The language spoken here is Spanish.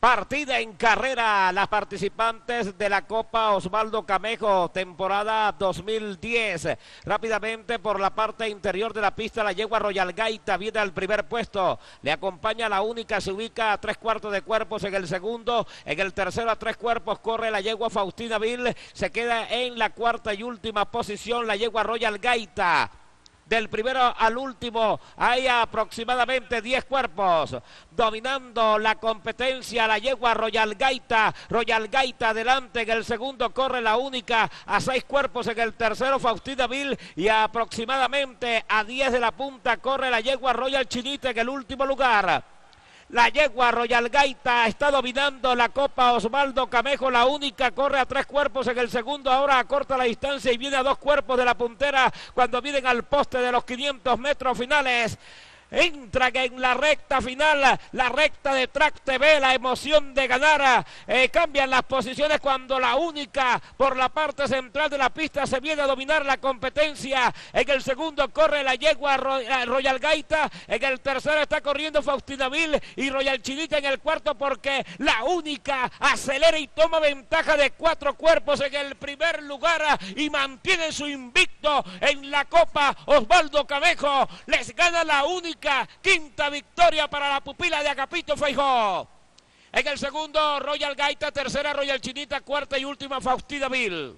Partida en carrera, las participantes de la Copa Osvaldo Camejo, temporada 2010. Rápidamente por la parte interior de la pista, la yegua Royal Gaita viene al primer puesto. Le acompaña la única, se ubica a tres cuartos de cuerpos en el segundo. En el tercero a tres cuerpos corre la yegua Faustina Vil. Se queda en la cuarta y última posición la yegua Royal Gaita. Del primero al último hay aproximadamente 10 cuerpos. Dominando la competencia la yegua Royal Gaita. Royal Gaita adelante en el segundo corre la única a 6 cuerpos en el tercero Faustina Bill y aproximadamente a 10 de la punta corre la yegua Royal Chinita en el último lugar. La yegua Royal Gaita está dominando la copa. Osvaldo Camejo, la única, corre a tres cuerpos en el segundo. Ahora acorta la distancia y viene a dos cuerpos de la puntera cuando vienen al poste de los 500 metros finales que en la recta final, la recta de Track TV, la emoción de ganar, eh, cambian las posiciones cuando la única por la parte central de la pista se viene a dominar la competencia, en el segundo corre la yegua eh, Royal Gaita, en el tercero está corriendo Faustina Vil y Royal Chinita en el cuarto porque la única acelera y toma ventaja de cuatro cuerpos en el primer lugar y mantiene su invicto en la Copa Osvaldo cabejo les gana la única Quinta victoria para la pupila de Agapito Feijó. En el segundo, Royal Gaita. Tercera, Royal Chinita. Cuarta y última, Faustida Bill.